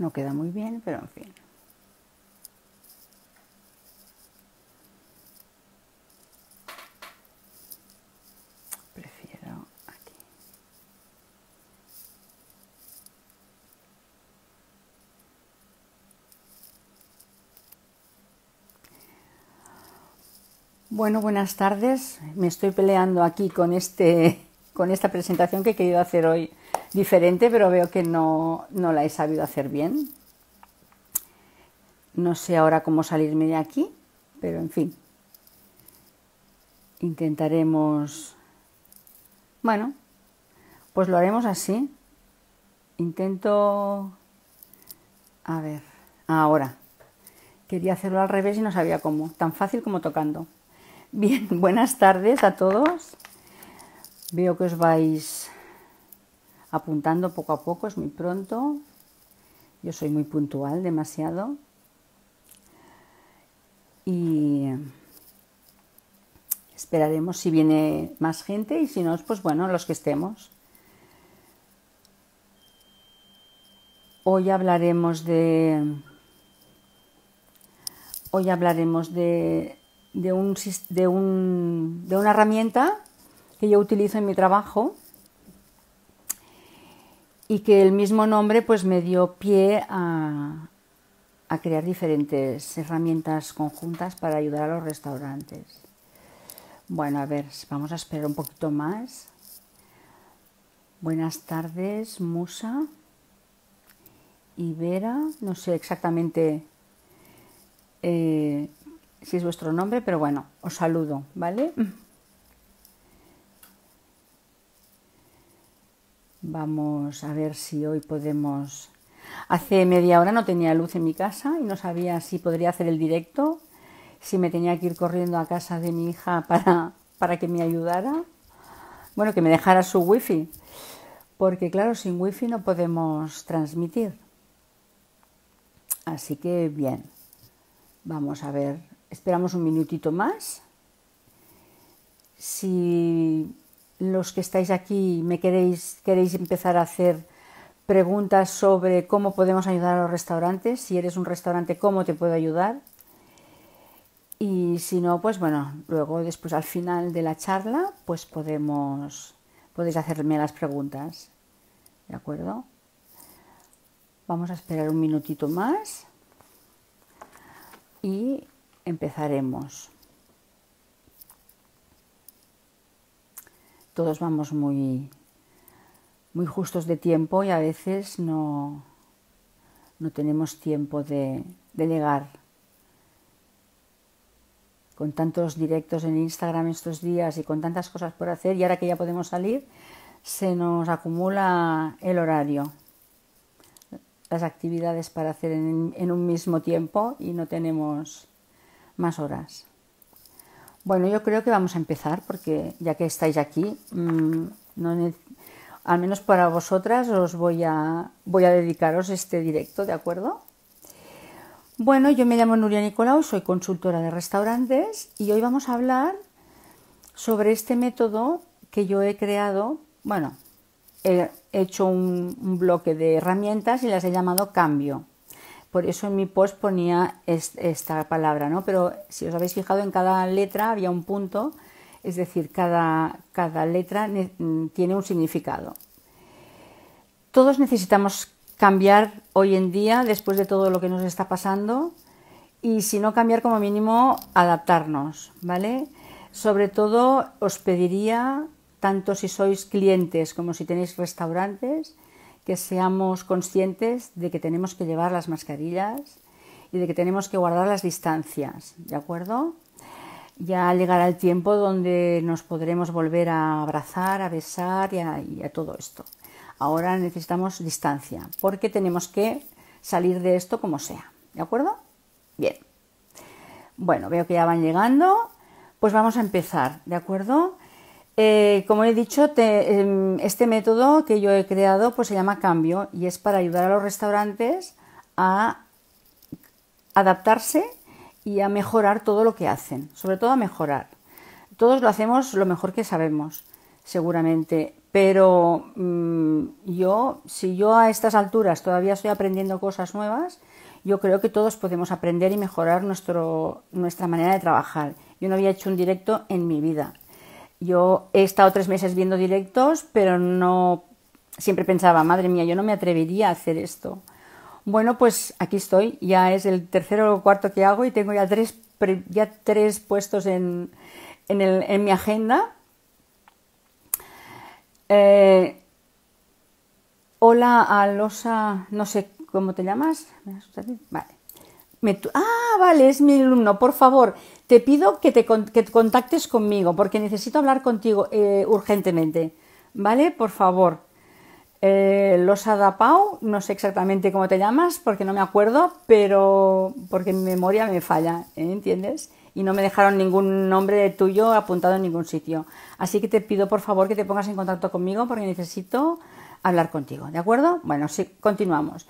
No queda muy bien, pero en fin. Prefiero aquí. Bueno, buenas tardes. Me estoy peleando aquí con este con esta presentación que he querido hacer hoy diferente, pero veo que no, no la he sabido hacer bien. No sé ahora cómo salirme de aquí, pero en fin. Intentaremos... Bueno, pues lo haremos así. Intento... A ver, ahora. Quería hacerlo al revés y no sabía cómo. Tan fácil como tocando. Bien, buenas tardes a todos. Veo que os vais apuntando poco a poco, es muy pronto. Yo soy muy puntual, demasiado. Y esperaremos si viene más gente y si no, pues bueno, los que estemos. Hoy hablaremos de. Hoy hablaremos de, un, de, un, de una herramienta que yo utilizo en mi trabajo y que el mismo nombre pues me dio pie a, crear diferentes herramientas conjuntas para ayudar a los restaurantes. Bueno, a ver, vamos a esperar un poquito más. Buenas tardes, Musa. y Vera no sé exactamente eh, si es vuestro nombre, pero bueno, os saludo, ¿vale? Mm. Vamos a ver si hoy podemos... Hace media hora no tenía luz en mi casa y no sabía si podría hacer el directo, si me tenía que ir corriendo a casa de mi hija para, que me ayudara, bueno, que me dejara su wifi, porque claro, sin wifi no podemos transmitir. Así que bien, vamos a ver, esperamos un minutito más. Si los que estáis aquí me queréis, queréis empezar a hacer preguntas sobre cómo podemos ayudar a los restaurantes, si eres un restaurante, cómo te puedo ayudar. Y si no, pues bueno, luego después al final de la charla, pues podéis hacerme las preguntas. ¿De acuerdo? Vamos a esperar un minutito más y empezaremos. todos vamos muy, muy justos de tiempo y a veces no, tenemos tiempo de, llegar. Con tantos directos en Instagram estos días y con tantas cosas por hacer y ahora que ya podemos salir, se nos acumula el horario, las actividades para hacer en un mismo tiempo y no tenemos más horas. Bueno, yo creo que vamos a empezar porque ya que estáis aquí, mm, al menos para vosotras os voy a, voy a dedicaros este directo, ¿de acuerdo? Bueno, yo me llamo Nuria Nicolau, soy consultora de restaurantes y hoy vamos a hablar sobre este método que yo he creado, bueno, he hecho un bloque de herramientas y las he llamado cambio. Por eso en mi post ponía esta palabra, ¿no? Pero si os habéis fijado, en cada letra había un punto, es decir, cada, cada letra mm, tiene un significado. Todos necesitamos cambiar hoy en día, después de todo lo que nos está pasando, y si no cambiar, como mínimo, adaptarnos, ¿vale? Sobre todo, os pediría, tanto si sois clientes como si tenéis restaurantes, que seamos conscientes de que tenemos que llevar las mascarillas y de que tenemos que guardar las distancias, ¿de acuerdo? Ya llegará el tiempo donde nos podremos volver a abrazar, a besar y a, todo esto. Ahora necesitamos distancia porque tenemos que salir de esto como sea, ¿de acuerdo? Bien. Bueno, veo que ya van llegando. Pues vamos a empezar, ¿de acuerdo? Eh, como he dicho, em, este método que yo he creado pues, se llama cambio y es para ayudar a los restaurantes a adaptarse y a mejorar todo lo que hacen, sobre todo a mejorar. Todos lo hacemos lo mejor que sabemos, seguramente, pero mm, yo, si yo a estas alturas todavía estoy aprendiendo cosas nuevas, yo creo que todos podemos aprender y mejorar nuestra manera de trabajar. Yo no había hecho un directo en mi vida yo he estado tres meses viendo directos, pero no siempre pensaba, madre mía, yo no me atrevería a hacer esto. Bueno, pues aquí estoy, ya es el tercero o cuarto que hago y tengo ya tres, ya tres puestos en, mi agenda. Eh, hola Alosa, no sé cómo te llamas. Vale. ah, vale, es mi alumno, por favor te pido que te contactes conmigo porque necesito hablar contigo eh, urgentemente. ¿Vale? Por favor. Eh, los Adapao, no sé exactamente cómo te llamas porque no me acuerdo, pero porque mi memoria me falla, ¿eh? ¿entiendes? Y no me dejaron ningún nombre tuyo apuntado en ningún sitio. Así que te pido por favor que te pongas en contacto conmigo porque necesito hablar contigo, ¿de acuerdo? Bueno, sí, continuamos.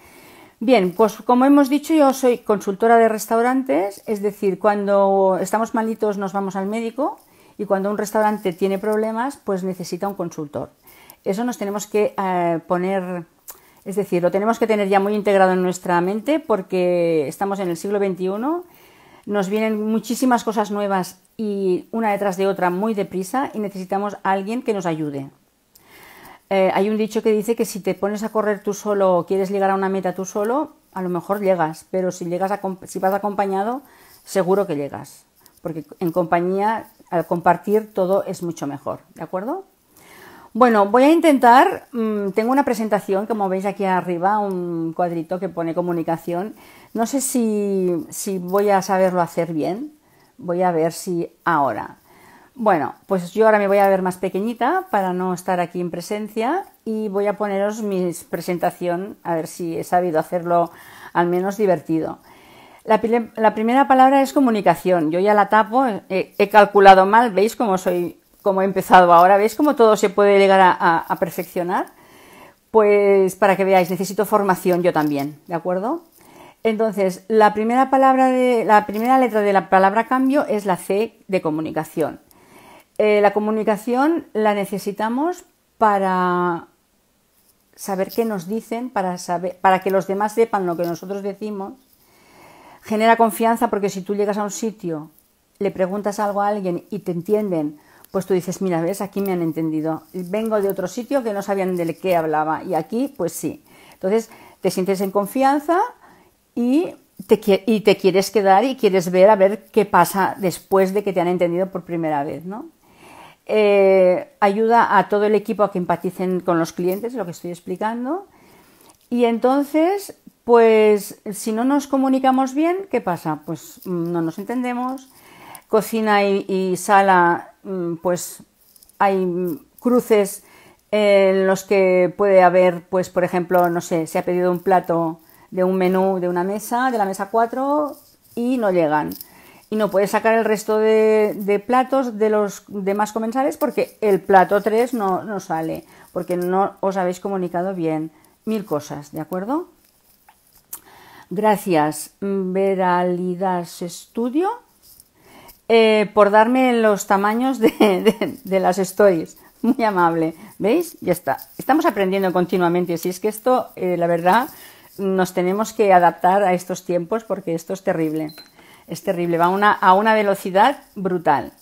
Bien, pues como hemos dicho, yo soy consultora de restaurantes, es decir, cuando estamos malitos nos vamos al médico y cuando un restaurante tiene problemas, pues necesita un consultor. Eso nos tenemos que eh, poner, es decir, lo tenemos que tener ya muy integrado en nuestra mente porque estamos en el siglo XXI, nos vienen muchísimas cosas nuevas y una detrás de otra muy deprisa y necesitamos a alguien que nos ayude. Eh, hay un dicho que dice que si te pones a correr tú solo o quieres llegar a una meta tú solo, a lo mejor llegas, pero si, si vas acompañado, seguro que llegas, porque en compañía, al compartir, todo es mucho mejor, ¿de acuerdo? Bueno, voy a intentar, mm, tengo una presentación, como veis aquí arriba, un cuadrito que pone comunicación. No sé si voy a saberlo hacer bien, voy a ver si ahora. Bueno, pues yo ahora me voy a ver más pequeñita para no estar aquí en presencia y voy a poneros mi presentación a ver si he sabido hacerlo al menos divertido. La, primera palabra es comunicación. Yo ya la tapo, he, calculado mal, veis cómo soy, cómo he empezado ahora, veis cómo todo se puede llegar a, perfeccionar. Pues para que veáis, necesito formación yo también, ¿de acuerdo? Entonces, la la primera letra de la palabra cambio es la C de comunicación. Eh, la comunicación la necesitamos para saber qué nos dicen, para, que los demás sepan lo que nosotros decimos. Genera confianza porque si tú llegas a un sitio, le preguntas algo a alguien y te entienden, pues tú dices, mira, ves, aquí me han entendido. Vengo de otro sitio que no sabían de qué hablaba y aquí, pues sí. Entonces, te sientes en confianza y te, y te quieres quedar y quieres ver a ver qué pasa después de que te han entendido por primera vez, ¿no? Eh, ayuda a todo el equipo a que empaticen con los clientes, lo que estoy explicando. Y entonces, pues si no nos comunicamos bien, ¿qué pasa? Pues mm, no nos entendemos. Cocina y, y sala, mm, pues hay mm, cruces en los que puede haber, pues por ejemplo, no sé, se ha pedido un plato de un menú de una mesa, de la mesa 4, y no llegan y no puedes sacar el resto de, platos de los demás comensales porque el plato 3 no, sale, porque no os habéis comunicado bien. Mil cosas, ¿de acuerdo? Gracias, Veralidad Studio, eh, por darme los tamaños de, las stories. Muy amable. ¿Veis? Ya está. Estamos aprendiendo continuamente. Si es que esto, eh, la verdad, nos tenemos que adaptar a estos tiempos porque esto es terrible es terrible, va una, a una velocidad brutal.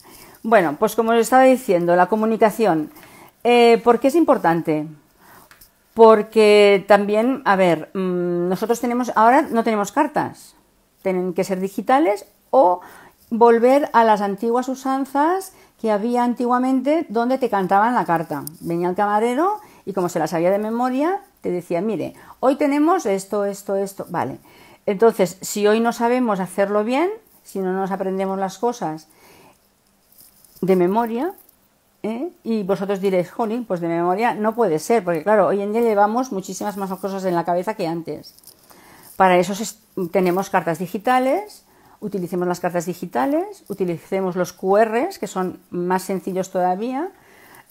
Bueno, pues como os estaba diciendo, la comunicación. Eh, ¿Por qué es importante? Porque también, a ver, mm, nosotros tenemos, ahora no tenemos cartas, tienen que ser digitales o volver a las antiguas usanzas que había antiguamente donde te cantaban la carta. Venía el camarero y como se la sabía de memoria, te decía, mire, hoy tenemos esto, esto, esto, vale. Entonces, si hoy no sabemos hacerlo bien, si no nos aprendemos las cosas de memoria, ¿eh? y vosotros diréis, jolín, pues de memoria no puede ser, porque claro, hoy en día llevamos muchísimas más cosas en la cabeza que antes. Para eso tenemos cartas digitales, utilicemos las cartas digitales, utilicemos los QRs, que son más sencillos todavía.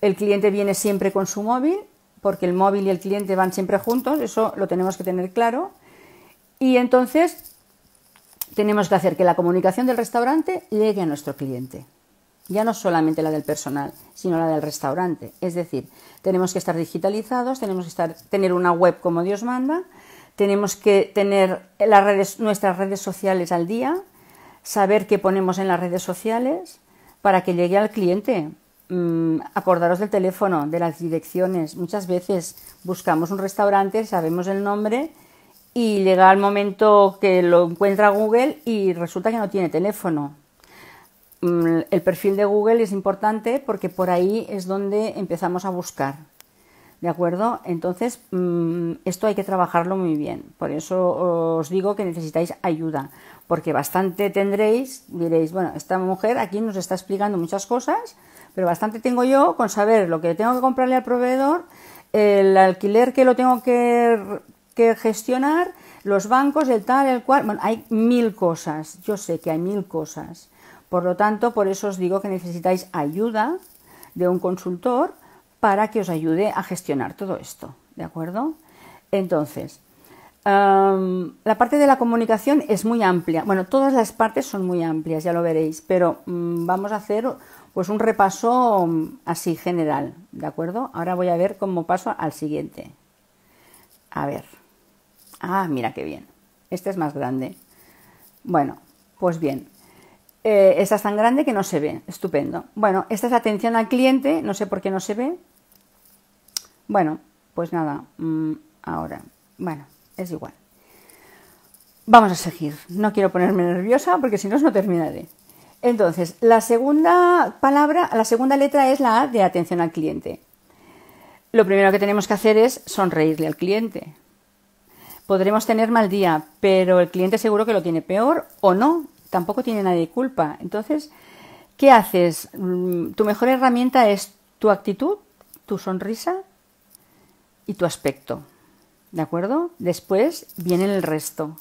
El cliente viene siempre con su móvil, porque el móvil y el cliente van siempre juntos, eso lo tenemos que tener claro. Y entonces tenemos que hacer que la comunicación del restaurante llegue a nuestro cliente. Ya no solamente la del personal, sino la del restaurante. Es decir, tenemos que estar digitalizados, tenemos que estar, tener una web como Dios manda, tenemos que tener las redes, nuestras redes sociales al día, saber qué ponemos en las redes sociales para que llegue al cliente. Mm, acordaros del teléfono, de las direcciones. Muchas veces buscamos un restaurante, sabemos el nombre y llega el momento que lo encuentra Google y resulta que no tiene teléfono. Mm, el perfil de Google es importante porque por ahí es donde empezamos a buscar. ¿De acuerdo? Entonces, mm, esto hay que trabajarlo muy bien. Por eso os digo que necesitáis ayuda, porque bastante tendréis, diréis, bueno, esta mujer aquí nos está explicando muchas cosas, pero bastante tengo yo con saber lo que tengo que comprarle al proveedor, el alquiler que lo tengo que que gestionar, los bancos, el tal, el cual. Bueno, hay mil cosas, yo sé que hay mil cosas. Por lo tanto, por eso os digo que necesitáis ayuda de un consultor para que os ayude a gestionar todo esto, ¿de acuerdo? Entonces, la parte de la comunicación es muy amplia. Bueno, todas las partes son muy amplias, ya lo veréis, pero mm, vamos a hacer pues un repaso mm, así general, ¿de acuerdo? Ahora voy a ver cómo paso al siguiente. A ver. Ah, mira qué bien. Este es más grande. Bueno, pues bien. Eh, esta es tan grande que no se ve. Estupendo. Bueno, esta es atención al cliente. No sé por qué no se ve. Bueno, pues nada. Mm, ahora. Bueno, es igual. Vamos a seguir. No quiero ponerme nerviosa porque si no, no terminaré. Entonces, la segunda palabra, la segunda letra es la A de atención al cliente. Lo primero que tenemos que hacer es sonreírle al cliente podremos tener mal día, pero el cliente seguro que lo tiene peor o no, tampoco tiene nadie culpa. Entonces, ¿qué haces? Mm, tu mejor herramienta es tu actitud, tu sonrisa y tu aspecto. ¿De acuerdo? Después viene el resto.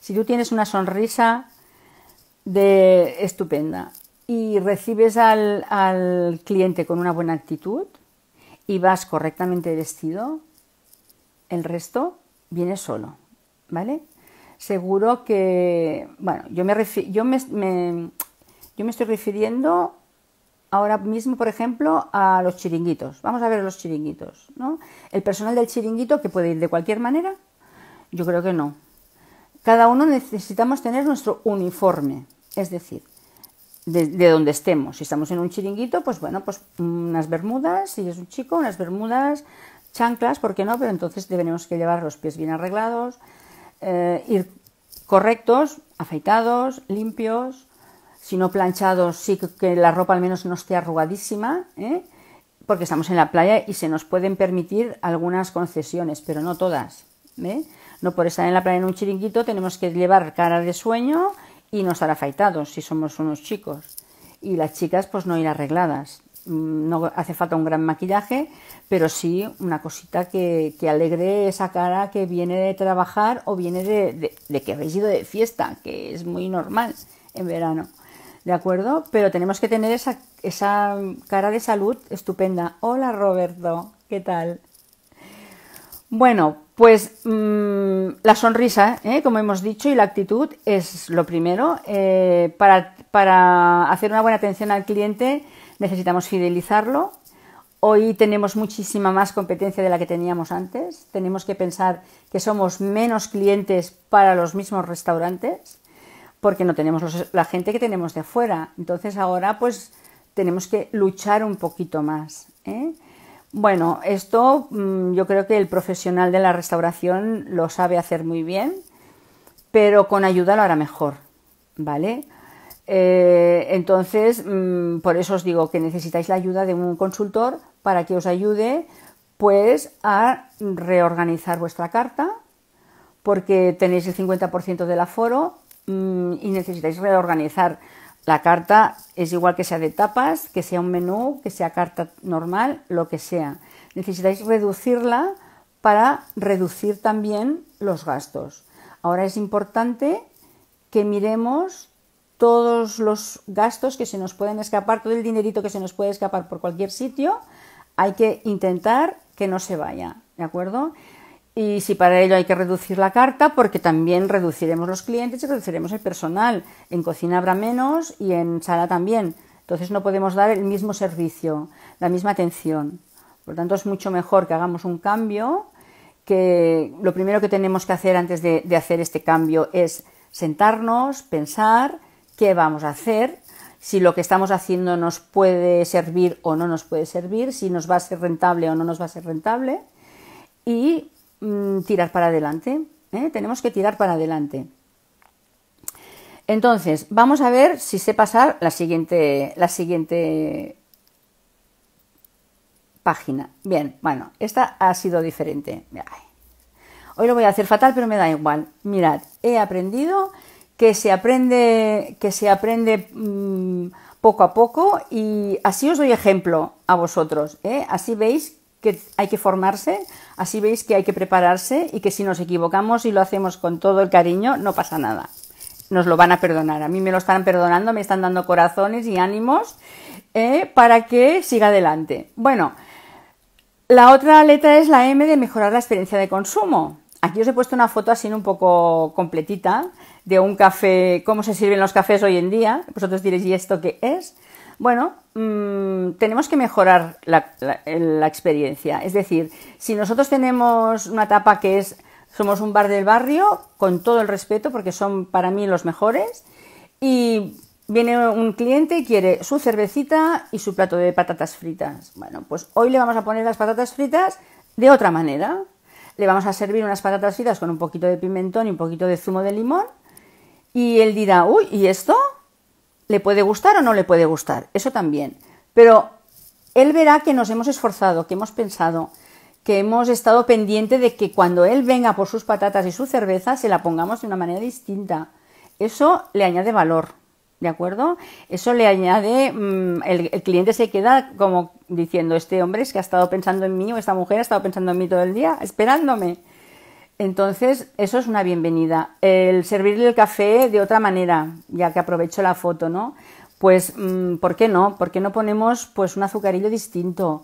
Si tú tienes una sonrisa de estupenda y recibes al, al cliente con una buena actitud y vas correctamente vestido, el resto viene solo, ¿vale? Seguro que, bueno, yo me, yo me, estoy refiriendo ahora mismo, por ejemplo, a los chiringuitos. Vamos a ver los chiringuitos, ¿no? El personal del chiringuito que puede ir de cualquier manera, yo creo que no. Cada uno necesitamos tener nuestro uniforme, es decir, de, de, donde estemos. Si estamos en un chiringuito, pues bueno, pues unas bermudas, si es un chico, unas bermudas chanclas, ¿por qué no? Pero entonces deberemos que llevar los pies bien arreglados, eh, ir correctos, afeitados, limpios, si no planchados, sí que la ropa al menos no esté arrugadísima, ¿eh? porque estamos en la playa y se nos pueden permitir algunas concesiones, pero no todas. ¿eh? No por estar en la playa en un chiringuito tenemos que llevar cara de sueño y no estar afeitados si somos unos chicos. Y las chicas pues no ir arregladas no hace falta un gran maquillaje, pero sí una cosita que, alegre esa cara que viene de trabajar o viene de, que habéis ido de fiesta, que es muy normal en verano. ¿De acuerdo? Pero tenemos que tener esa, esa cara de salud estupenda. Hola Roberto, ¿qué tal? Bueno, pues mm, la sonrisa, ¿eh? como hemos dicho, y la actitud es lo primero. Eh, para hacer una buena atención al cliente, necesitamos fidelizarlo. Hoy tenemos muchísima más competencia de la que teníamos antes. Tenemos que pensar que somos menos clientes para los mismos restaurantes porque no tenemos la gente que tenemos de afuera. Entonces ahora pues tenemos que luchar un poquito más. ¿eh? Bueno, esto mm, yo creo que el profesional de la restauración lo sabe hacer muy bien, pero con ayuda lo hará mejor, ¿vale? Eh, entonces, mm, por eso os digo que necesitáis la ayuda de un consultor para que os ayude pues a reorganizar vuestra carta, porque tenéis el 50% del aforo mm, y necesitáis reorganizar. La carta es igual que sea de tapas, que sea un menú, que sea carta normal, lo que sea. Necesitáis reducirla para reducir también los gastos. Ahora es importante que miremos todos los gastos que se nos pueden escapar, todo el dinerito que se nos puede escapar por cualquier sitio, hay que intentar que no se vaya, ¿de acuerdo? Y si para ello hay que reducir la carta, porque también reduciremos los clientes y reduciremos el personal. En cocina habrá menos y en sala también. Entonces no podemos dar el mismo servicio, la misma atención. Por lo tanto, es mucho mejor que hagamos un cambio, que lo primero que tenemos que hacer antes de hacer este cambio es sentarnos, pensar qué vamos a hacer, si lo que estamos haciendo nos puede servir o no nos puede servir, si nos va a ser rentable o no nos va a ser rentable, y mm, tirar para adelante. ¿eh? Tenemos que tirar para adelante. Entonces, vamos a ver si sé pasar la siguiente, la siguiente página. Bien, bueno, esta ha sido diferente. Hoy lo voy a hacer fatal, pero me da igual. Mirad, he aprendido que se aprende, que se aprende mm, poco a poco y así os doy ejemplo a vosotros. ¿eh? Así veis que hay que formarse, así veis que hay que prepararse y que si nos equivocamos y lo hacemos con todo el cariño, no pasa nada. Nos lo van a perdonar. A mí me lo están perdonando, me están dando corazones y ánimos ¿eh? para que siga adelante. Bueno, la otra letra es la M de mejorar la experiencia de consumo. Aquí os he puesto una foto así un poco completita de un café, cómo se sirven los cafés hoy en día. Vosotros diréis, ¿y esto qué es? Bueno, mm, tenemos que mejorar la, experiencia. Es decir, si nosotros tenemos una tapa que es, somos un bar del barrio, con todo el respeto, porque son para mí los mejores, y viene un cliente y quiere su cervecita y su plato de patatas fritas. Bueno, pues hoy le vamos a poner las patatas fritas de otra manera. Le vamos a servir unas patatas fritas con un poquito de pimentón y un poquito de zumo de limón y él dirá, uy, ¿y esto? ¿Le puede gustar o no le puede gustar? Eso también. Pero él verá que nos hemos esforzado, que hemos pensado, que hemos estado pendiente de que cuando él venga por sus patatas y su cerveza se la pongamos de una manera distinta. Eso le añade valor, ¿de acuerdo? Eso le añade, mm, el, el, cliente se queda como diciendo, este hombre es que ha estado pensando en mí o esta mujer ha estado pensando en mí todo el día, esperándome. Entonces, eso es una bienvenida. El servirle el café de otra manera, ya que aprovecho la foto, ¿no? Pues, mm, ¿por qué no? ¿Por qué no ponemos pues un azucarillo distinto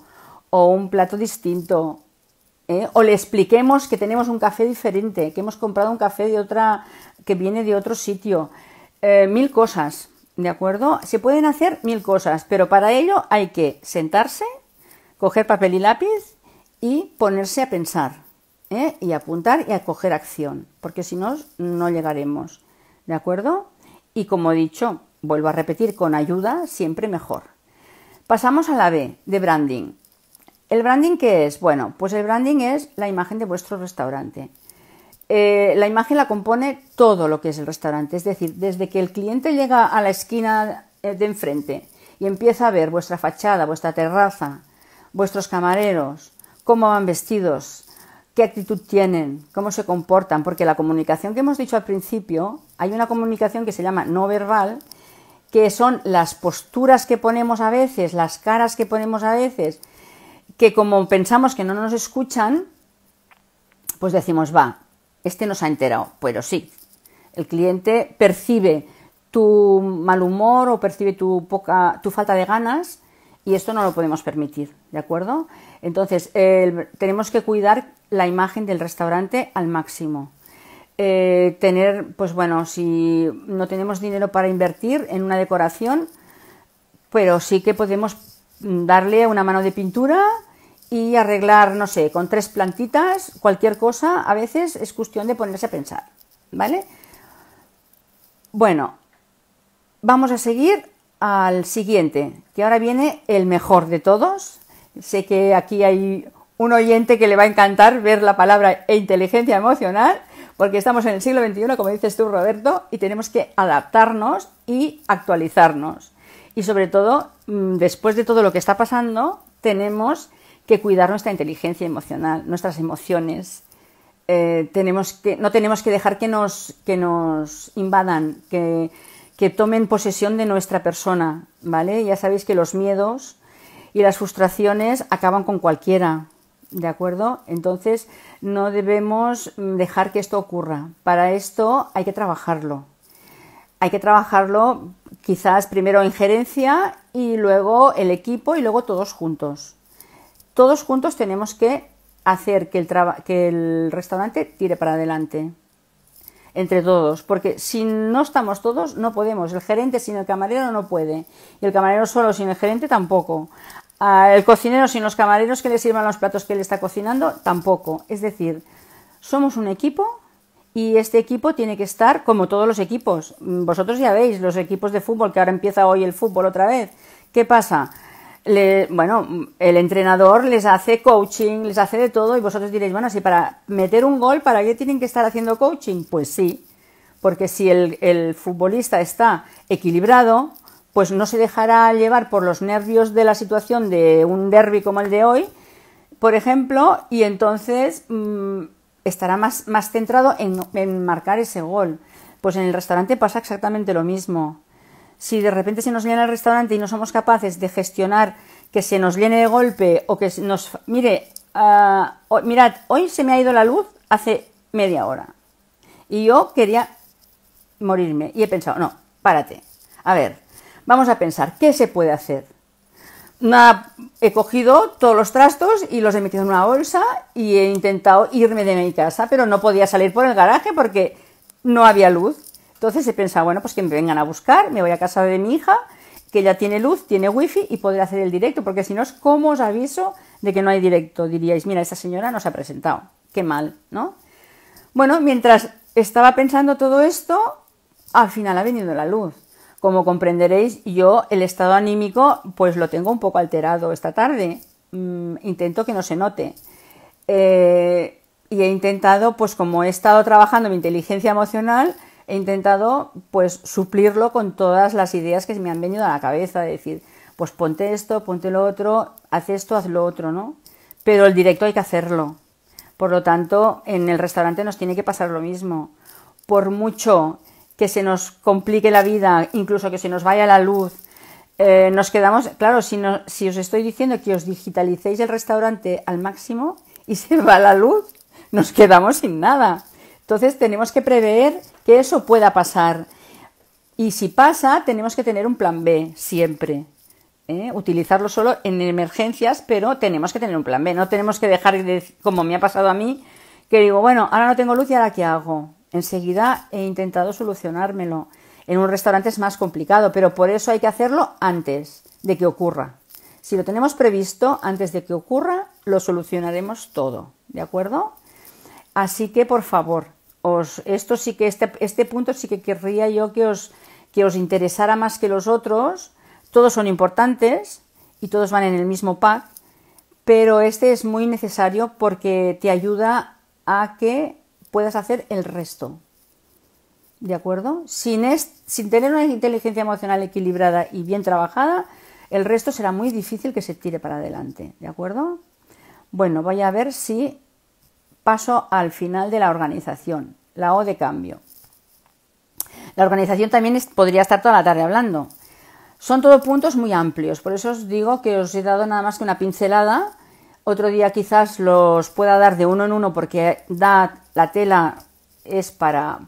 o un plato distinto? ¿Eh? O le expliquemos que tenemos un café diferente, que hemos comprado un café de otra, que viene de otro sitio. Eh, mil cosas, ¿de acuerdo? Se pueden hacer mil cosas, pero para ello hay que sentarse, coger papel y lápiz y ponerse a pensar. ¿eh? y apuntar y a coger acción, porque si no, no llegaremos. ¿De acuerdo? Y como he dicho, vuelvo a repetir, con ayuda siempre mejor. Pasamos a la B, de branding. ¿El branding qué es? Bueno, pues el branding es la imagen de vuestro restaurante. Eh, la imagen la compone todo lo que es el restaurante, es decir, desde que el cliente llega a la esquina eh, de enfrente y empieza a ver vuestra fachada, vuestra terraza, vuestros camareros, cómo van vestidos, qué actitud tienen, cómo se comportan, porque la comunicación que hemos dicho al principio, hay una comunicación que se llama no verbal, que son las posturas que ponemos a veces, las caras que ponemos a veces, que como pensamos que no nos escuchan, pues decimos, va, este nos ha enterado, pero sí, el cliente percibe tu mal humor o percibe tu, poca, tu falta de ganas y esto no lo podemos permitir, ¿de acuerdo? Entonces, tenemos que cuidar la imagen del restaurante al máximo. Eh, tener, pues bueno, si no tenemos dinero para invertir en una decoración, pero sí que podemos darle una mano de pintura y arreglar, no sé, con tres plantitas, cualquier cosa, a veces es cuestión de ponerse a pensar, ¿vale? Bueno, vamos a seguir al siguiente, que ahora viene el mejor de todos. Sé que aquí hay un oyente que le va a encantar ver la palabra inteligencia emocional, porque estamos en el siglo XXI, como dices tú, Roberto, y tenemos que adaptarnos y actualizarnos. Y sobre todo, mm, después de todo lo que está pasando, tenemos que cuidar nuestra inteligencia emocional, nuestras emociones. Eh, no tenemos que dejar que nos, que nos invadan, que que tomen posesión de nuestra persona, ¿vale? Ya sabéis que los miedos y las frustraciones acaban con cualquiera, ¿de acuerdo? Entonces no debemos mm, dejar que esto ocurra. Para esto hay que trabajarlo. Hay que trabajarlo quizás primero en gerencia y luego el equipo y luego todos juntos. Todos juntos tenemos que hacer que que el restaurante tire para adelante entre todos, porque si no estamos todos no podemos, el gerente sin el camarero no puede, y el camarero solo sin el gerente tampoco, ah, el cocinero sin los camareros que le sirvan los platos que él está cocinando tampoco, es decir, somos un equipo y este equipo tiene que estar como todos los equipos, mm, vosotros ya veis los equipos de fútbol que ahora empieza hoy el fútbol otra vez, ¿qué pasa? bueno, el entrenador les hace coaching, les hace de todo y vosotros diréis, bueno, si para meter un gol, ¿para qué tienen que estar haciendo coaching? Pues sí, porque si el, futbolista está equilibrado, pues no se dejará llevar por los nervios de la situación de un derby como el de hoy, por ejemplo, y entonces mm, estará más, centrado en marcar ese gol. Pues en el restaurante pasa exactamente lo mismo si de repente se nos llena el restaurante y no somos capaces de gestionar que se nos llene de golpe o que nos... Mire, ah, mirad, hoy se me ha ido la luz hace media hora y yo quería morirme y he pensado, no, párate. A ver, vamos a pensar, ¿qué se puede hacer? Ah, he cogido todos los trastos y los he metido en una bolsa y he intentado irme de mi casa, pero no podía salir por el garaje porque no había luz. Entonces he pensado, bueno, pues que me vengan a buscar, me voy a casa de mi hija, que ya tiene luz, tiene wifi y podré hacer el directo, porque si no es como os aviso de que no hay directo. Diríais, mira, esa señora no se ha presentado, qué mal, ¿no? Bueno, mientras estaba pensando todo esto, al final ha venido la luz. Como comprenderéis, yo el estado anímico pues lo tengo un poco alterado esta tarde. Mm, intento que no se note. Eh, y he intentado, pues como he estado trabajando mi inteligencia emocional, he intentado pues suplirlo con todas las ideas que me han venido a la cabeza, de decir, pues ponte esto, ponte lo otro, haz esto, haz lo otro, ¿no? Pero el directo hay que hacerlo. Por lo tanto, en el restaurante nos tiene que pasar lo mismo. Por mucho que se nos complique la vida, incluso que se nos vaya la luz, eh, nos quedamos, claro, si, si os estoy diciendo que os digitalicéis el restaurante al máximo y se va la luz, nos quedamos sin nada. Entonces tenemos que prever que eso pueda pasar. Y si pasa, tenemos que tener un plan B siempre. ¿eh? Utilizarlo solo en emergencias, pero tenemos que tener un plan B. No tenemos que dejar, como me ha pasado a mí, que digo, bueno, ahora no tengo luz y ahora qué hago. Enseguida he intentado solucionármelo. En un restaurante es más complicado, pero por eso hay que hacerlo antes de que ocurra. Si lo tenemos previsto, antes de que ocurra, lo solucionaremos todo. ¿De acuerdo? Así que, por favor, esto sí que este, este, punto sí que querría yo que os, que os interesara más que los otros. Todos son importantes y todos van en el mismo pack, pero este es muy necesario porque te ayuda a que puedas hacer el resto. ¿De acuerdo? Sin, sin tener una inteligencia emocional equilibrada y bien trabajada, el resto será muy difícil que se tire para adelante. ¿De acuerdo? Bueno, voy a ver si paso al final de la organización, la O de cambio. La organización también podría estar toda la tarde hablando. Son todos puntos muy amplios, por eso os digo que os he dado nada más que una pincelada. Otro día quizás los pueda dar de uno en uno porque da la tela es para,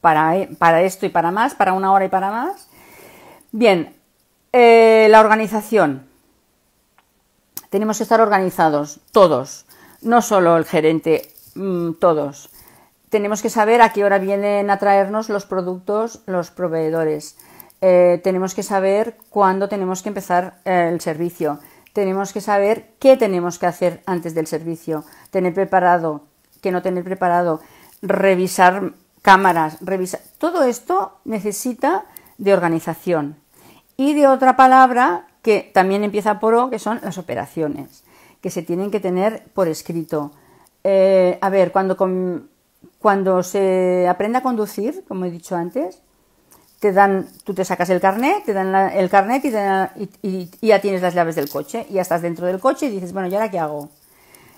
para, eh, esto y para más, para una hora y para más. Bien, eh, la organización. Tenemos que estar organizados, todos no solo el gerente, mm, todos. Tenemos que saber a qué hora vienen a traernos los productos los proveedores. Eh, tenemos que saber cuándo tenemos que empezar eh, el servicio. Tenemos que saber qué tenemos que hacer antes del servicio. Tener preparado, que no tener preparado. Revisar cámaras, revisar. Todo esto necesita de organización. Y de otra palabra que también empieza por O, que son las operaciones que se tienen que tener por escrito. Eh, a ver, cuando, cuando se aprende a conducir, como he dicho antes, te dan, tú te sacas el carnet, te dan el carnet y, y, ya tienes las llaves del coche. Y ya estás dentro del coche y dices, bueno, ¿y ahora qué hago?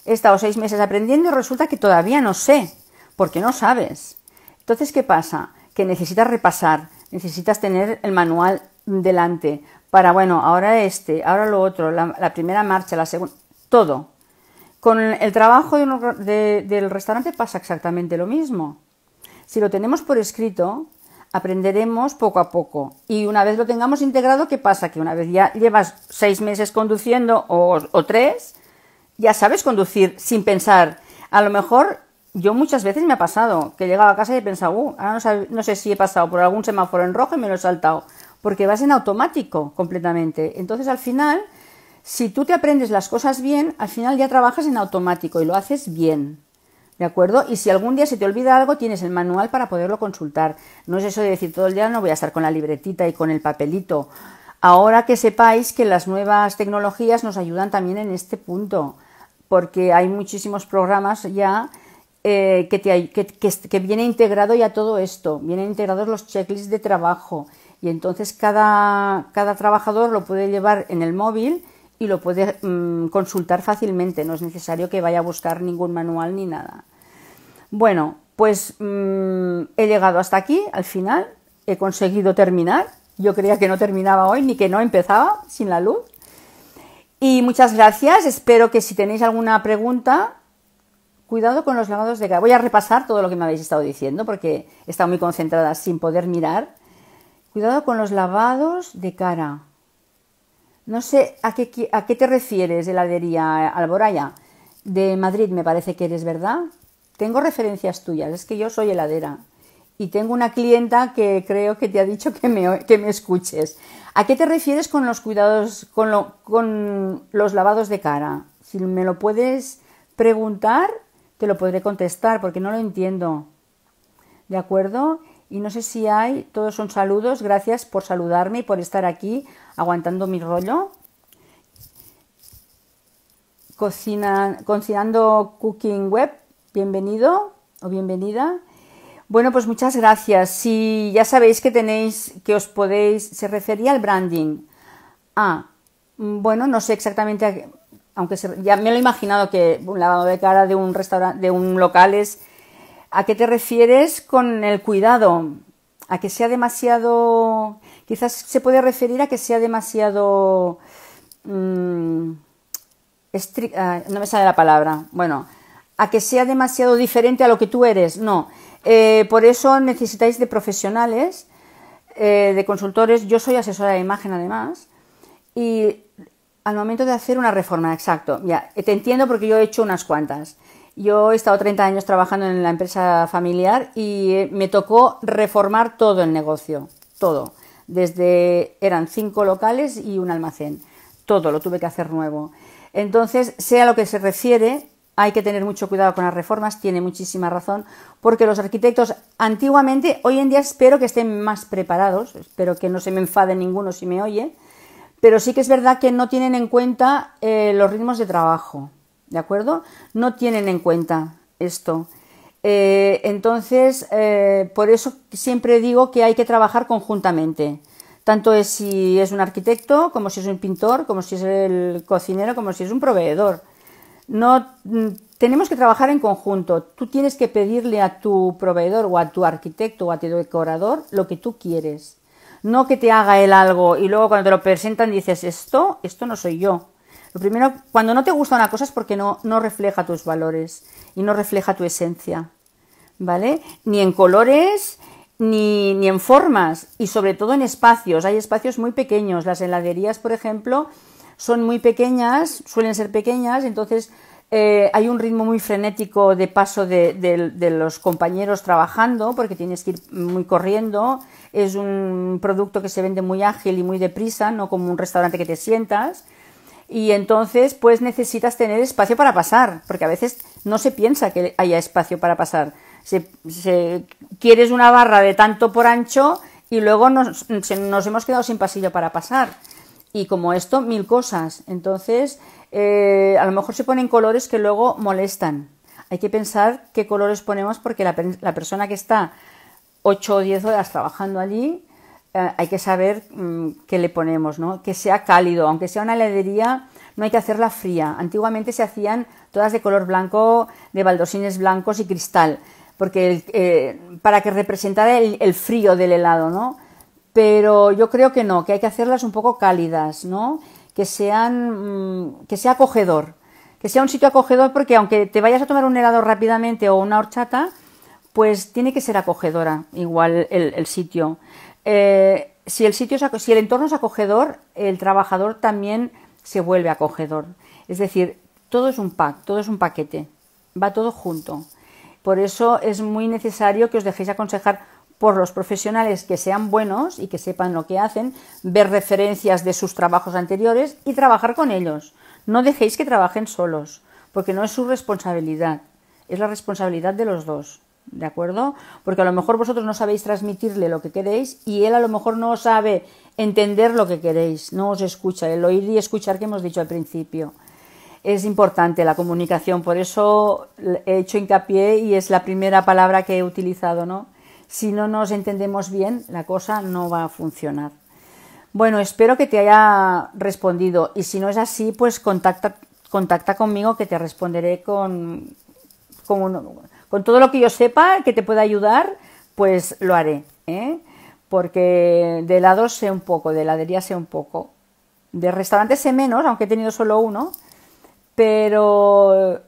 He estado seis meses aprendiendo y resulta que todavía no sé, porque no sabes. Entonces, ¿qué pasa? Que necesitas repasar, necesitas tener el manual delante para, bueno, ahora este, ahora lo otro, la primera marcha, la segunda todo. Con el trabajo del restaurante pasa exactamente lo mismo. Si lo tenemos por escrito, aprenderemos poco a poco. Y una vez lo tengamos integrado, ¿qué pasa? Que una vez ya llevas seis meses conduciendo o, tres, ya sabes conducir sin pensar. A lo mejor yo muchas veces me ha pasado que he llegado a casa y he pensado, uh, no, no, sé si he pasado por algún semáforo en rojo y me lo he saltado, porque vas en automático completamente. Entonces al final si tú te aprendes las cosas bien, al final ya trabajas en automático y lo haces bien. ¿De acuerdo? Y si algún día se te olvida algo, tienes el manual para poderlo consultar. No es eso de decir todo el día no voy a estar con la libretita y con el papelito. Ahora que sepáis que las nuevas tecnologías nos ayudan también en este punto, porque hay muchísimos programas ya eh, que, te, que, que, viene integrado ya todo esto, vienen integrados los checklists de trabajo y entonces cada, cada trabajador lo puede llevar en el móvil y lo puede mm, consultar fácilmente, no es necesario que vaya a buscar ningún manual ni nada. Bueno, pues mm, he llegado hasta aquí, al final, he conseguido terminar, yo creía que no terminaba hoy ni que no empezaba sin la luz. Y muchas gracias, espero que si tenéis alguna pregunta, cuidado con los lavados de cara. Voy a repasar todo lo que me habéis estado diciendo porque he estado muy concentrada sin poder mirar. Cuidado con los lavados de cara. No sé a qué, a qué te refieres, heladería Alboraya. De Madrid me parece que eres, ¿verdad? Tengo referencias tuyas, es que yo soy heladera. Y tengo una clienta que creo que te ha dicho que me, que me escuches. ¿A qué te refieres con los cuidados, con, lo, con los lavados de cara? Si me lo puedes preguntar, te lo podré contestar porque no lo entiendo. ¿De acuerdo? y no sé si hay, todos son saludos, gracias por saludarme y por estar aquí aguantando mi rollo. Cocina, cocinando Cooking Web, bienvenido o bienvenida. Bueno, pues muchas gracias. Si ya sabéis que tenéis, que os podéis, se refería al branding. Ah, mm, bueno, no sé exactamente, aunque ya me lo he imaginado que un lavado de cara de un restaurante, de un local es ¿A qué te refieres con el cuidado? A que sea demasiado... Quizás se puede referir a que sea demasiado... Mm, ah, no me sale la palabra. Bueno, a que sea demasiado diferente a lo que tú eres. No. Eh, por eso necesitáis de profesionales, eh, de consultores. Yo soy asesora de imagen además. Y al momento de hacer una reforma, exacto. Ya, te entiendo porque yo he hecho unas cuantas. Yo he estado 30 años trabajando en la empresa familiar y eh, me tocó reformar todo el negocio, todo. Desde eran cinco locales y un almacén. Todo lo tuve que hacer nuevo. Entonces, sea lo que se refiere, hay que tener mucho cuidado con las reformas, tiene muchísima razón, porque los arquitectos antiguamente, hoy en día espero que estén más preparados, espero que no se me enfade ninguno si me oye, pero sí que es verdad que no tienen en cuenta eh, los ritmos de trabajo. ¿de acuerdo? No tienen en cuenta esto. Eh, entonces, eh, por eso siempre digo que hay que trabajar conjuntamente. Tanto es si es un arquitecto, como si es un pintor, como si es el cocinero, como si es un proveedor. No mm, tenemos que trabajar en conjunto. Tú tienes que pedirle a tu proveedor o a tu arquitecto o a tu decorador lo que tú quieres. No que te haga él algo y luego cuando te lo presentan dices esto, esto no soy yo. Lo primero, cuando no te gusta una cosa es porque no, refleja tus valores y no refleja tu esencia, ¿vale? Ni en colores, ni, en formas y sobre todo en espacios. Hay espacios muy pequeños. Las heladerías, por ejemplo, son muy pequeñas, suelen ser pequeñas, entonces eh, hay un ritmo muy frenético de paso de, de, los compañeros trabajando, porque tienes que ir muy corriendo. Es un producto que se vende muy ágil y muy deprisa, no como un restaurante que te sientas y entonces pues necesitas tener espacio para pasar, porque a veces no se piensa que haya espacio para pasar. Se, quieres una barra de tanto por ancho y luego nos, nos, hemos quedado sin pasillo para pasar. Y como esto, mil cosas. Entonces, eh, a lo mejor se ponen colores que luego molestan. Hay que pensar qué colores ponemos porque la, la persona que está 8 o 10 horas trabajando allí, eh, hay que saber mm, qué le ponemos, ¿no? Que sea cálido, aunque sea una heladería, no hay que hacerla fría. Antiguamente se hacían todas de color blanco, de baldosines blancos y cristal, porque eh, para que representara el, frío del helado, ¿no? Pero yo creo que no, que hay que hacerlas un poco cálidas, ¿no? Que sean, mm, que sea acogedor, que sea un sitio acogedor, porque aunque te vayas a tomar un helado rápidamente o una horchata, pues tiene que ser acogedora igual el sitio. Eh, si, el sitio si el entorno es acogedor, el trabajador también se vuelve acogedor. Es decir, todo es un pack, todo es un paquete, va todo junto. Por eso es muy necesario que os dejéis aconsejar por los profesionales que sean buenos y que sepan lo que hacen, ver referencias de sus trabajos anteriores y trabajar con ellos. No dejéis que trabajen solos, porque no es su responsabilidad, es la responsabilidad de los dos. ¿De acuerdo? Porque a lo mejor vosotros no sabéis transmitirle lo que queréis y él a lo mejor no sabe entender lo que queréis, no os escucha, el oír y escuchar que hemos dicho al principio. Es importante la comunicación, por eso he hecho hincapié y es la primera palabra que he utilizado, ¿no? Si no nos entendemos bien, la cosa no va a funcionar. Bueno, espero que te haya respondido y si no es así, pues contacta, contacta conmigo que te responderé con, con con todo lo que yo sepa que te pueda ayudar, pues lo haré. ¿eh? Porque de helados sé un poco, de heladería sé un poco. De restaurantes sé menos, aunque he tenido solo uno, pero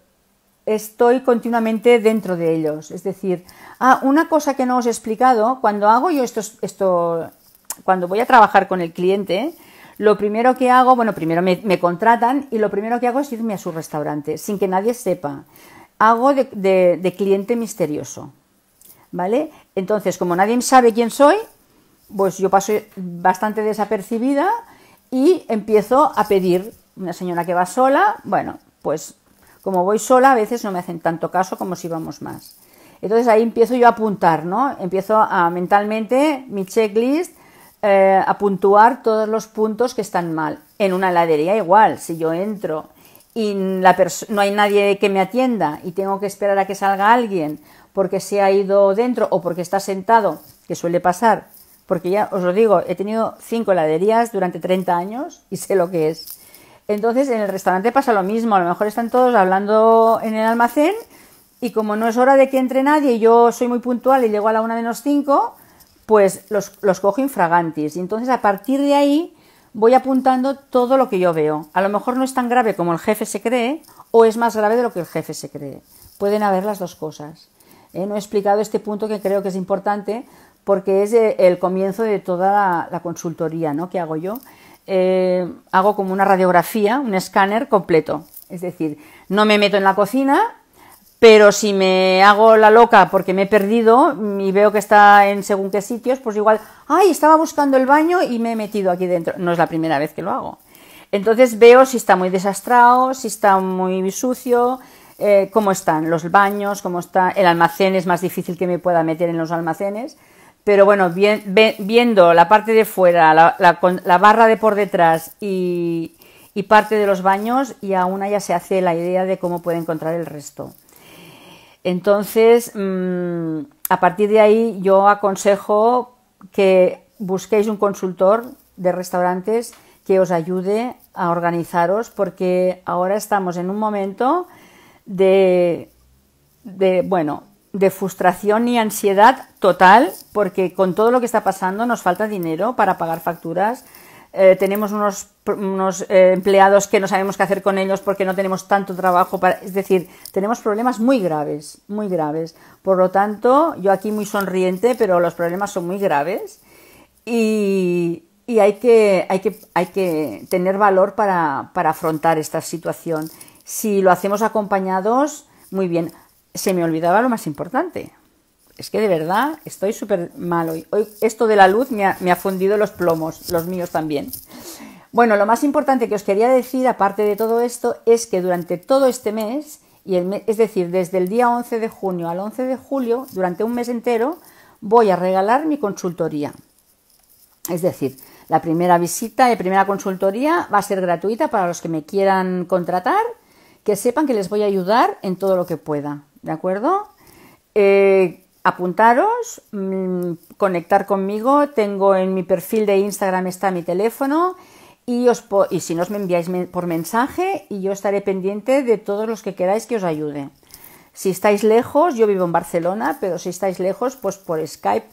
estoy continuamente dentro de ellos. Es decir, ah, una cosa que no os he explicado, cuando hago yo esto, cuando voy a trabajar con el cliente, lo primero que hago, bueno, primero me, contratan y lo primero que hago es irme a su restaurante, sin que nadie sepa hago de, cliente misterioso, ¿vale? Entonces, como nadie sabe quién soy, pues yo paso bastante desapercibida y empiezo a pedir una señora que va sola, bueno, pues como voy sola a veces no me hacen tanto caso como si vamos más. Entonces ahí empiezo yo a apuntar, ¿no? Empiezo a mentalmente mi checklist, eh, a puntuar todos los puntos que están mal. En una heladería igual, si yo entro y no hay nadie que me atienda y tengo que esperar a que salga alguien porque se ha ido dentro o porque está sentado, que suele pasar, porque ya os lo digo, he tenido cinco heladerías durante 30 años y sé lo que es. Entonces en el restaurante pasa lo mismo, a lo mejor están todos hablando en el almacén y como no es hora de que entre nadie y yo soy muy puntual y llego a la una menos cinco, pues los, los cojo infragantis. Y entonces a partir de ahí voy apuntando todo lo que yo veo. A lo mejor no es tan grave como el jefe se cree o es más grave de lo que el jefe se cree. Pueden haber las dos cosas. ¿eh? no he explicado este punto que creo que es importante porque es eh, el comienzo de toda la, consultoría ¿no? que hago yo. Eh, hago como una radiografía, un escáner completo. Es decir, no me meto en la cocina, pero si me hago la loca porque me he perdido y veo que está en según qué sitios, pues igual, ay, estaba buscando el baño y me he metido aquí dentro. No es la primera vez que lo hago. Entonces veo si está muy desastrado, si está muy sucio, eh, cómo están los baños, cómo está el almacén, es más difícil que me pueda meter en los almacenes. Pero bueno, viendo la parte de fuera, la, barra de por detrás y, parte de los baños, y aún ya se hace la idea de cómo puede encontrar el resto. Entonces, mm, a partir de ahí yo aconsejo que busquéis un consultor de restaurantes que os ayude a organizaros porque ahora estamos en un momento de bueno, de frustración y ansiedad total porque con todo lo que está pasando nos falta dinero para pagar facturas, eh, tenemos unos, eh, empleados que no sabemos qué hacer con ellos porque no tenemos tanto trabajo. es decir, tenemos problemas muy graves, muy graves. Por lo tanto, yo aquí muy sonriente, pero los problemas son muy graves y, hay, que, tener valor para afrontar esta situación. Si lo hacemos acompañados, muy bien. Se me olvidaba lo más importante es que de verdad estoy súper mal hoy. hoy. Esto de la luz me ha, fundido los plomos, los míos también. Bueno, lo más importante que os quería decir, aparte de todo esto, es que durante todo este mes, y es decir, desde el día 11 de junio al 11 de julio, durante un mes entero, voy a regalar mi consultoría. Es decir, la primera visita de primera consultoría va a ser gratuita para los que me quieran contratar, que sepan que les voy a ayudar en todo lo que pueda, ¿de acuerdo? Eh, apuntaros, mm, conectar conmigo. Tengo en mi perfil de Instagram está mi teléfono y, os y si no os me enviáis por mensaje y yo estaré pendiente de todos los que queráis que os ayude. Si estáis lejos, yo vivo en Barcelona, pero si estáis lejos, pues por Skype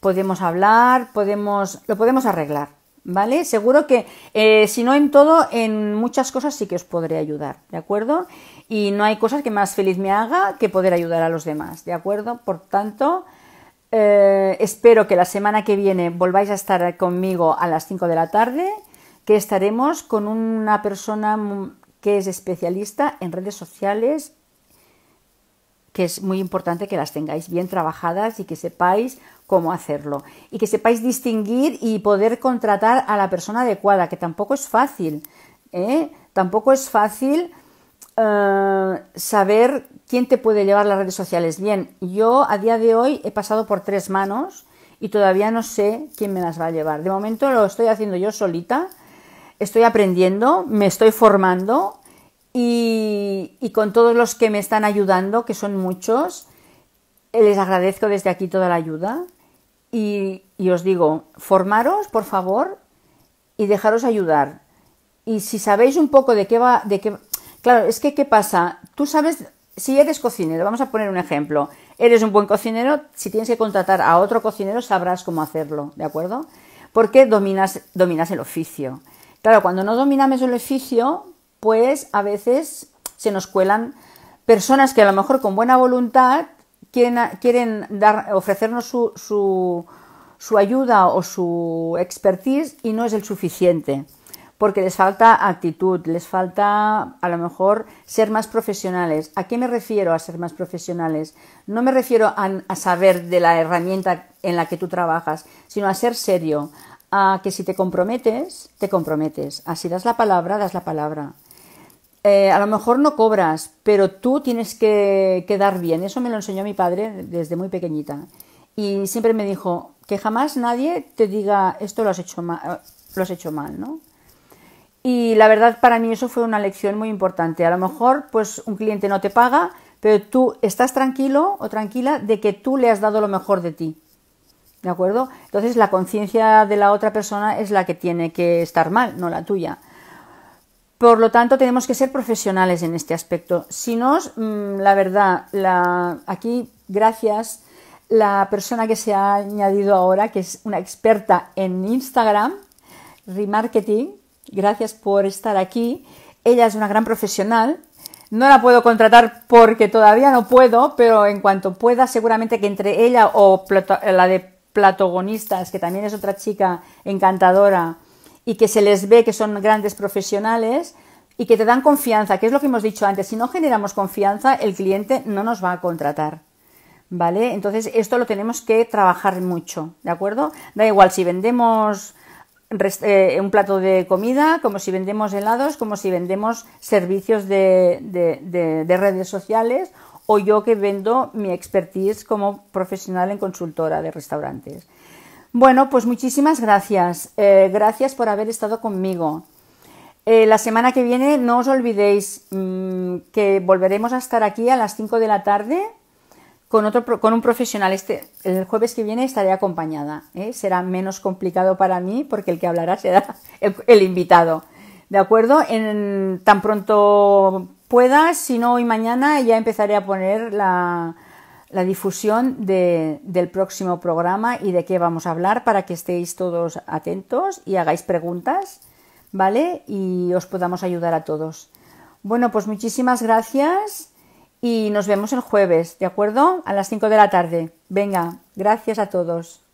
podemos hablar, podemos, lo podemos arreglar, ¿vale? Seguro que, eh, si no en todo, en muchas cosas sí que os podré ayudar, ¿de acuerdo? Y no hay cosas que más feliz me haga que poder ayudar a los demás, ¿de acuerdo? Por tanto, eh, espero que la semana que viene volváis a estar conmigo a las 5 de la tarde, que estaremos con una persona que es especialista en redes sociales, que es muy importante que las tengáis bien trabajadas y que sepáis cómo hacerlo. Y que sepáis distinguir y poder contratar a la persona adecuada, que tampoco es fácil. ¿eh? Tampoco es fácil eh, saber quién te puede llevar las redes sociales. Bien, yo a día de hoy he pasado por tres manos y todavía no sé quién me las va a llevar. De momento lo estoy haciendo yo solita, estoy aprendiendo, me estoy formando y, con todos los que me están ayudando, que son muchos, eh, les agradezco desde aquí toda la ayuda y, y os digo, formaros, por favor, y dejaros ayudar. Y si sabéis un poco de qué va, de qué, Claro, es que ¿qué pasa? Tú sabes, si eres cocinero, vamos a poner un ejemplo, eres un buen cocinero, si tienes que contratar a otro cocinero sabrás cómo hacerlo, ¿de acuerdo? Porque dominas, dominas el oficio. Claro, cuando no dominamos el oficio, pues a veces se nos cuelan personas que a lo mejor con buena voluntad quieren, dar, ofrecernos su, su, su ayuda o su expertise y no es el suficiente porque les falta actitud, les falta a lo mejor ser más profesionales. ¿A qué me refiero a ser más profesionales? No me refiero a, saber de la herramienta en la que tú trabajas, sino a ser serio, a que si te comprometes, te comprometes. Así das la palabra, das la palabra. Eh, a lo mejor no cobras, pero tú tienes que quedar bien. Eso me lo enseñó mi padre desde muy pequeñita. Y siempre me dijo que jamás nadie te diga esto lo has hecho mal, lo has hecho mal ¿no? Y la verdad para mí eso fue una lección muy importante. A lo mejor pues un cliente no te paga, pero tú estás tranquilo o tranquila de que tú le has dado lo mejor de ti. ¿De acuerdo? Entonces la conciencia de la otra persona es la que tiene que estar mal, no la tuya. Por lo tanto, tenemos que ser profesionales en este aspecto. Si no, mm, la verdad, la, aquí, gracias, la persona que se ha añadido ahora, que es una experta en Instagram, remarketing, Gracias por estar aquí. Ella es una gran profesional. No la puedo contratar porque todavía no puedo, pero en cuanto pueda, seguramente que entre ella o la de Platogonistas, que también es otra chica encantadora y que se les ve que son grandes profesionales y que te dan confianza, que es lo que hemos dicho antes. Si no generamos confianza, el cliente no nos va a contratar. ¿Vale? Entonces, esto lo tenemos que trabajar mucho, ¿de acuerdo? Da igual si vendemos eh, un plato de comida, como si vendemos helados, como si vendemos servicios de, redes sociales o yo que vendo mi expertise como profesional en consultora de restaurantes. Bueno, pues muchísimas gracias. Eh, gracias por haber estado conmigo. Eh, la semana que viene no os olvidéis mm, que volveremos a estar aquí a las 5 de la tarde con, otro, con un profesional. Este, el jueves que viene estaré acompañada. ¿eh? Será menos complicado para mí porque el que hablará será el, invitado. ¿De acuerdo? En, tan pronto pueda, si no hoy mañana, ya empezaré a poner la, la difusión de, del próximo programa y de qué vamos a hablar para que estéis todos atentos y hagáis preguntas, ¿vale? Y os podamos ayudar a todos. Bueno, pues muchísimas gracias y nos vemos el jueves, ¿de acuerdo? A las 5 de la tarde. Venga, gracias a todos.